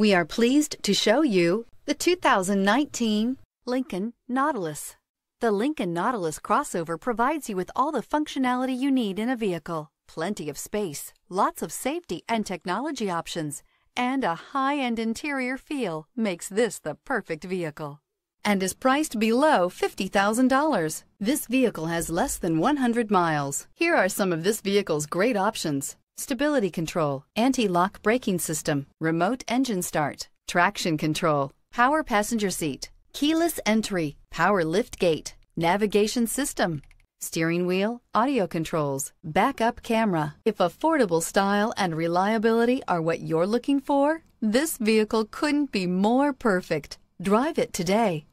We are pleased to show you the 2019 Lincoln Nautilus. The Lincoln Nautilus crossover provides you with all the functionality you need in a vehicle. Plenty of space, lots of safety and technology options, and a high-end interior feel makes this the perfect vehicle. And is priced below $50,000. This vehicle has less than 100 miles. Here are some of this vehicle's great options stability control, anti-lock braking system, remote engine start, traction control, power passenger seat, keyless entry, power lift gate, navigation system, steering wheel, audio controls, backup camera. If affordable style and reliability are what you're looking for, this vehicle couldn't be more perfect. Drive it today.